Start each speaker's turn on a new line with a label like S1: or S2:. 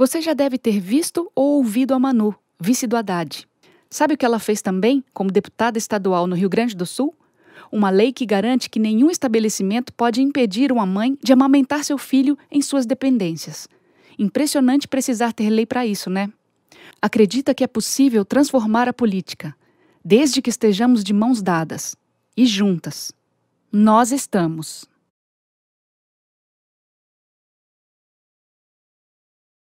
S1: Você já deve ter visto ou ouvido a Manu, vice do Haddad. Sabe o que ela fez também, como deputada estadual no Rio Grande do Sul? Uma lei que garante que nenhum estabelecimento pode impedir uma mãe de amamentar seu filho em suas dependências. Impressionante precisar ter lei para isso, né? Acredita que é possível transformar a política, desde que estejamos de mãos dadas e juntas. Nós
S2: estamos.